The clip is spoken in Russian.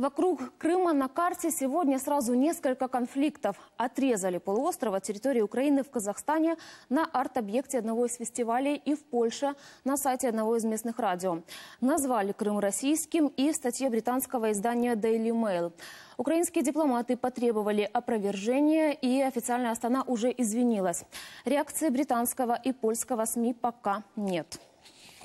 Вокруг Крыма на карте сегодня сразу несколько конфликтов. Отрезали полуострова территории Украины в Казахстане на арт-объекте одного из фестивалей и в Польше на сайте одного из местных радио. Назвали Крым российским и в статье британского издания Daily Mail. Украинские дипломаты потребовали опровержения, и официальная Астана уже извинилась. Реакции британского и польского СМИ пока нет.